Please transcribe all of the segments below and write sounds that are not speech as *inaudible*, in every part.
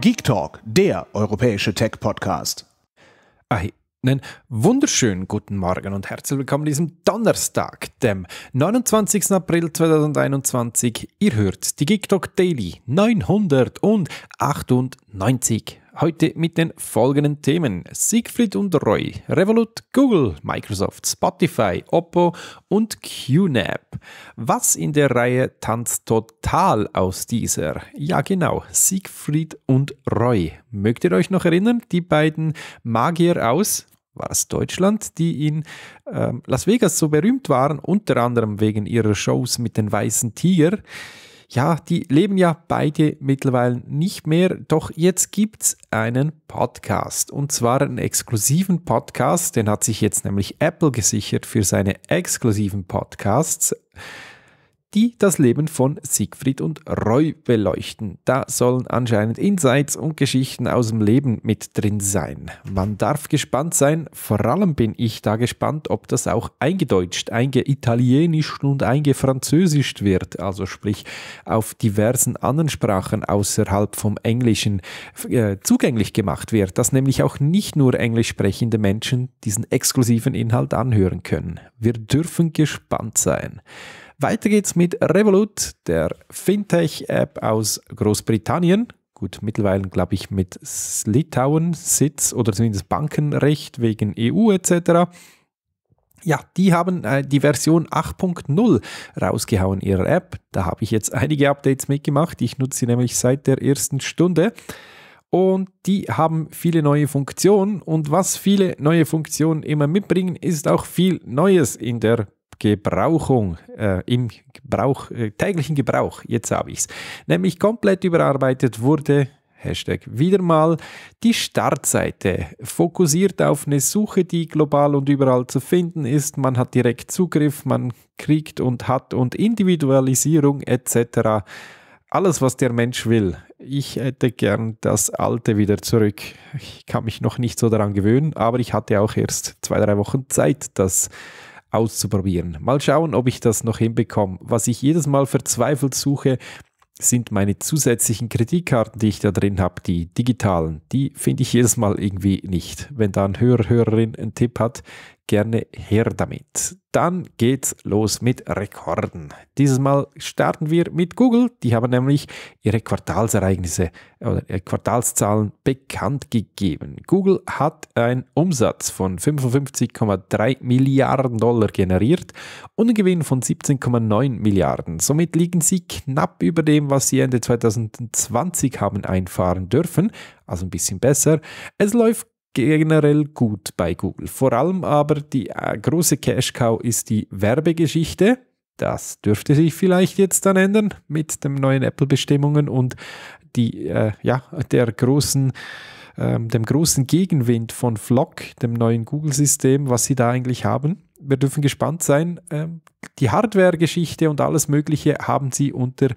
Geek Talk, der europäische Tech-Podcast. Einen wunderschönen guten Morgen und herzlich willkommen an diesem Donnerstag, dem 29. April 2021. Ihr hört die Geek Talk Daily 998. Heute mit den folgenden Themen: Siegfried und Roy, Revolut, Google, Microsoft, Spotify, Oppo und QNAP. Was in der Reihe tanzt total aus dieser? Ja, genau, Siegfried und Roy. Mögt ihr euch noch erinnern? Die beiden Magier aus war es Deutschland, die in äh, Las Vegas so berühmt waren, unter anderem wegen ihrer Shows mit den weißen Tiger ja, die leben ja beide mittlerweile nicht mehr, doch jetzt gibt's einen Podcast und zwar einen exklusiven Podcast, den hat sich jetzt nämlich Apple gesichert für seine exklusiven Podcasts die das Leben von Siegfried und Roy beleuchten. Da sollen anscheinend Insights und Geschichten aus dem Leben mit drin sein. Man darf gespannt sein, vor allem bin ich da gespannt, ob das auch eingedeutscht, eingeitalienisch und eingefranzösischt wird, also sprich auf diversen anderen Sprachen außerhalb vom Englischen äh, zugänglich gemacht wird, dass nämlich auch nicht nur englisch sprechende Menschen diesen exklusiven Inhalt anhören können. Wir dürfen gespannt sein. Weiter geht's mit Revolut, der Fintech-App aus Großbritannien. Gut, mittlerweile glaube ich mit Litauen Sitz oder zumindest Bankenrecht wegen EU etc. Ja, die haben äh, die Version 8.0 rausgehauen ihrer App. Da habe ich jetzt einige Updates mitgemacht. Ich nutze sie nämlich seit der ersten Stunde. Und die haben viele neue Funktionen. Und was viele neue Funktionen immer mitbringen, ist auch viel Neues in der Gebrauchung, äh, im Gebrauch, äh, täglichen Gebrauch, jetzt habe ich es, nämlich komplett überarbeitet wurde, Hashtag wieder mal, die Startseite, fokussiert auf eine Suche, die global und überall zu finden ist, man hat direkt Zugriff, man kriegt und hat und Individualisierung etc. Alles, was der Mensch will. Ich hätte gern das Alte wieder zurück. Ich kann mich noch nicht so daran gewöhnen, aber ich hatte auch erst zwei, drei Wochen Zeit, das auszuprobieren. Mal schauen, ob ich das noch hinbekomme. Was ich jedes Mal verzweifelt suche, sind meine zusätzlichen Kreditkarten, die ich da drin habe, die digitalen. Die finde ich jedes Mal irgendwie nicht. Wenn da ein Hörer, Hörerin einen Tipp hat, gerne her damit. Dann geht's los mit Rekorden. Dieses Mal starten wir mit Google. Die haben nämlich ihre Quartalsereignisse oder Quartalszahlen bekannt gegeben. Google hat einen Umsatz von 55,3 Milliarden Dollar generiert und einen Gewinn von 17,9 Milliarden. Somit liegen sie knapp über dem, was sie Ende 2020 haben einfahren dürfen, also ein bisschen besser. Es läuft generell gut bei Google. Vor allem aber die äh, große Cash-Cow ist die Werbegeschichte. Das dürfte sich vielleicht jetzt dann ändern mit den neuen Apple-Bestimmungen und die, äh, ja, der großen, ähm, dem großen Gegenwind von Flock, dem neuen Google-System, was sie da eigentlich haben. Wir dürfen gespannt sein. Ähm, die Hardware-Geschichte und alles Mögliche haben sie unter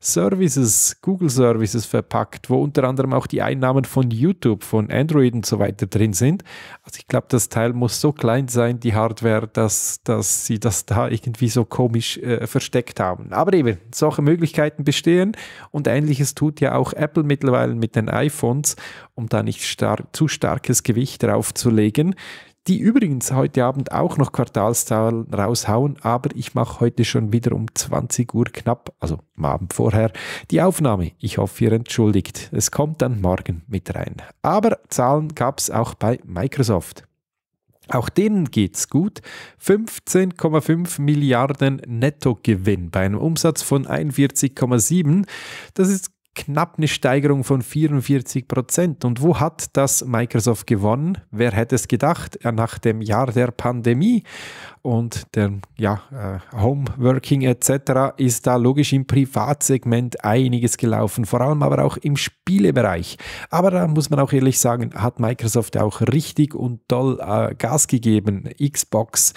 Services, Google Services verpackt, wo unter anderem auch die Einnahmen von YouTube, von Android und so weiter drin sind. Also ich glaube, das Teil muss so klein sein, die Hardware, dass, dass sie das da irgendwie so komisch äh, versteckt haben. Aber eben, solche Möglichkeiten bestehen und ähnliches tut ja auch Apple mittlerweile mit den iPhones, um da nicht star zu starkes Gewicht drauf zu legen die übrigens heute Abend auch noch Quartalszahlen raushauen, aber ich mache heute schon wieder um 20 Uhr knapp, also am Abend vorher, die Aufnahme. Ich hoffe, ihr entschuldigt. Es kommt dann morgen mit rein. Aber Zahlen gab es auch bei Microsoft. Auch denen geht's gut. 15,5 Milliarden Nettogewinn bei einem Umsatz von 41,7. Das ist knapp eine Steigerung von 44 Prozent. Und wo hat das Microsoft gewonnen? Wer hätte es gedacht? Nach dem Jahr der Pandemie und dem ja, äh, Homeworking etc. ist da logisch im Privatsegment einiges gelaufen, vor allem aber auch im Spielebereich. Aber da muss man auch ehrlich sagen, hat Microsoft auch richtig und toll äh, Gas gegeben. Xbox,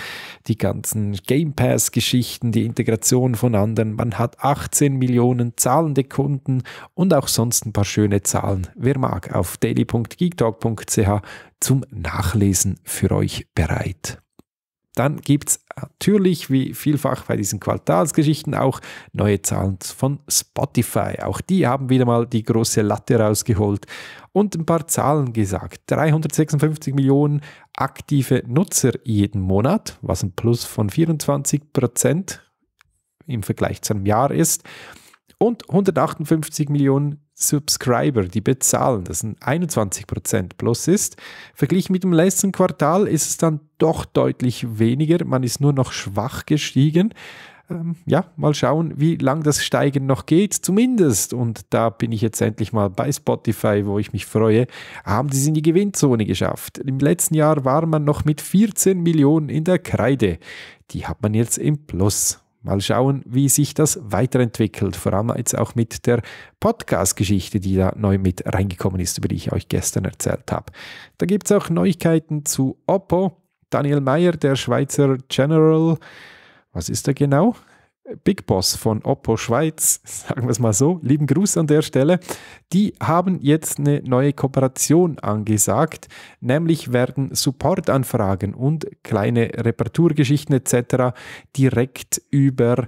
die ganzen Game Pass-Geschichten, die Integration von anderen. Man hat 18 Millionen zahlende Kunden und auch sonst ein paar schöne Zahlen, wer mag, auf daily.geektalk.ch zum Nachlesen für euch bereit. Dann gibt es natürlich, wie vielfach bei diesen Quartalsgeschichten, auch neue Zahlen von Spotify. Auch die haben wieder mal die große Latte rausgeholt und ein paar Zahlen gesagt. 356 Millionen aktive Nutzer jeden Monat, was ein Plus von 24 Prozent im Vergleich zu einem Jahr ist und 158 Millionen Subscriber, die bezahlen, das sind 21% plus ist. Verglichen mit dem letzten Quartal ist es dann doch deutlich weniger, man ist nur noch schwach gestiegen. Ähm, ja, mal schauen, wie lang das Steigen noch geht, zumindest. Und da bin ich jetzt endlich mal bei Spotify, wo ich mich freue, haben sie es in die Gewinnzone geschafft. Im letzten Jahr war man noch mit 14 Millionen in der Kreide. Die hat man jetzt im Plus mal schauen, wie sich das weiterentwickelt. Vor allem jetzt auch mit der Podcast-Geschichte, die da neu mit reingekommen ist, über die ich euch gestern erzählt habe. Da gibt es auch Neuigkeiten zu Oppo. Daniel Mayer, der Schweizer General, was ist er genau? Big Boss von Oppo Schweiz, *laughs* sagen wir es mal so, lieben Gruß an der Stelle, die haben jetzt eine neue Kooperation angesagt, nämlich werden Supportanfragen und kleine Reparaturgeschichten etc. direkt über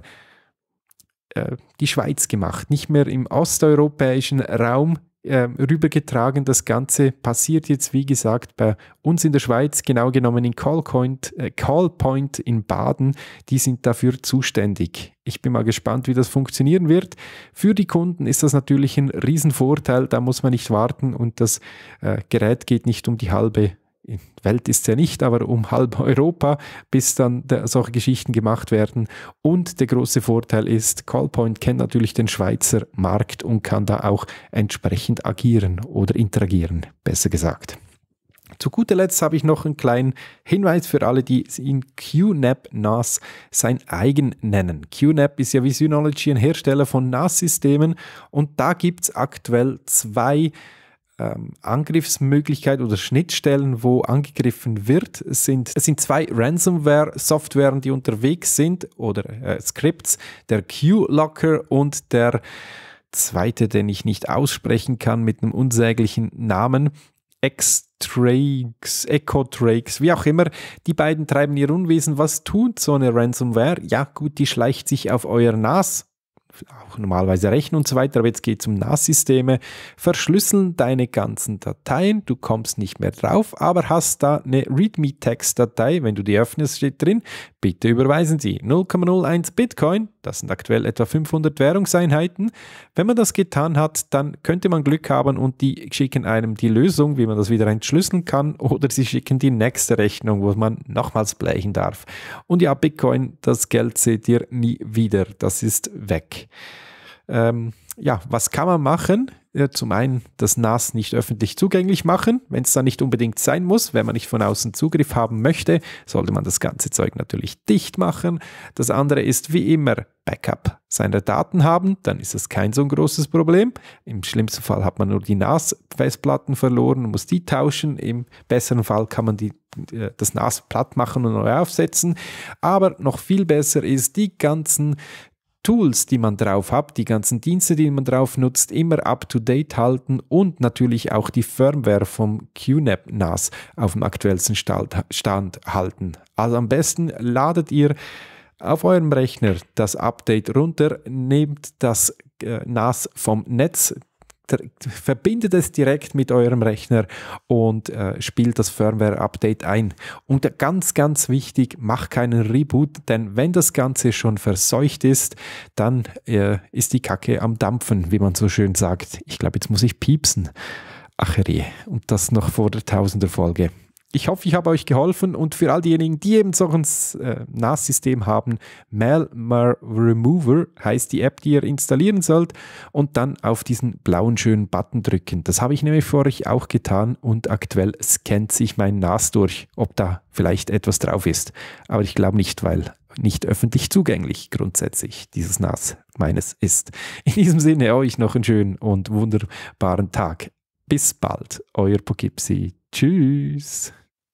äh, die Schweiz gemacht, nicht mehr im osteuropäischen Raum ähm, rübergetragen. Das Ganze passiert jetzt, wie gesagt, bei uns in der Schweiz, genau genommen in Callpoint, äh, Callpoint in Baden. Die sind dafür zuständig. Ich bin mal gespannt, wie das funktionieren wird. Für die Kunden ist das natürlich ein Riesenvorteil. Da muss man nicht warten und das äh, Gerät geht nicht um die halbe Welt ist es ja nicht, aber um halb *laughs* Europa, bis dann solche Geschichten gemacht werden. Und der große Vorteil ist, Callpoint kennt natürlich den Schweizer Markt und kann da auch entsprechend agieren oder interagieren, besser gesagt. Zu guter Letzt habe ich noch einen kleinen Hinweis für alle, die in QNAP NAS sein eigen nennen. QNAP ist ja wie Synology ein Hersteller von NAS-Systemen und da gibt es aktuell zwei ähm, Angriffsmöglichkeit oder Schnittstellen, wo angegriffen wird, sind, es sind zwei Ransomware-Softwaren, die unterwegs sind oder äh, Scripts, der Q-Locker und der zweite, den ich nicht aussprechen kann mit einem unsäglichen Namen. X-Trakes, Echo-Trakes, wie auch immer. Die beiden treiben ihr Unwesen. Was tut so eine Ransomware? Ja, gut, die schleicht sich auf euer NAS auch normalerweise rechnen und so weiter, aber jetzt geht es um NAS-Systeme, verschlüsseln deine ganzen Dateien, du kommst nicht mehr drauf, aber hast da eine README-Text-Datei, wenn du die öffnest, steht drin, bitte überweisen Sie 0,01 Bitcoin das sind aktuell etwa 500 Währungseinheiten. Wenn man das getan hat, dann könnte man Glück haben und die schicken einem die Lösung, wie man das wieder entschlüsseln kann, oder sie schicken die nächste Rechnung, wo man nochmals blechen darf. Und ja, Bitcoin, das Geld seht ihr nie wieder. Das ist weg. Ähm, ja, was kann man machen? zum einen das NAS nicht öffentlich zugänglich machen, wenn es dann nicht unbedingt sein muss. Wenn man nicht von außen Zugriff haben möchte, sollte man das ganze Zeug natürlich dicht machen. Das andere ist wie immer Backup seiner Daten haben, dann ist das kein so ein großes Problem. Im schlimmsten Fall hat man nur die NAS-Festplatten verloren, muss die tauschen. Im besseren Fall kann man die, äh, das NAS platt machen und neu aufsetzen. Aber noch viel besser ist, die ganzen Tools, die man drauf hat, die ganzen Dienste, die man drauf nutzt, immer up-to-date halten und natürlich auch die Firmware vom QNAP NAS auf dem aktuellsten Stand halten. Also am besten ladet ihr auf eurem Rechner das Update runter, nehmt das äh, NAS vom Netz, verbindet es direkt mit eurem Rechner und äh, spielt das Firmware-Update ein. Und ganz, ganz wichtig, macht keinen Reboot, denn wenn das Ganze schon verseucht ist, dann äh, ist die Kacke am Dampfen, wie man so schön sagt. Ich glaube, jetzt muss ich piepsen. Ach je, und das noch vor der Tausender Folge ich hoffe, ich habe euch geholfen und für all diejenigen, die eben so ein äh, NAS-System haben, Malware Remover heißt die App, die ihr installieren sollt und dann auf diesen blauen schönen Button drücken. Das habe ich nämlich vor euch auch getan und aktuell scannt sich mein NAS durch, ob da vielleicht etwas drauf ist. Aber ich glaube nicht, weil nicht öffentlich zugänglich grundsätzlich dieses NAS meines ist. In diesem Sinne euch noch einen schönen und wunderbaren Tag. Bis bald, euer Poughkeepsie. Tschüss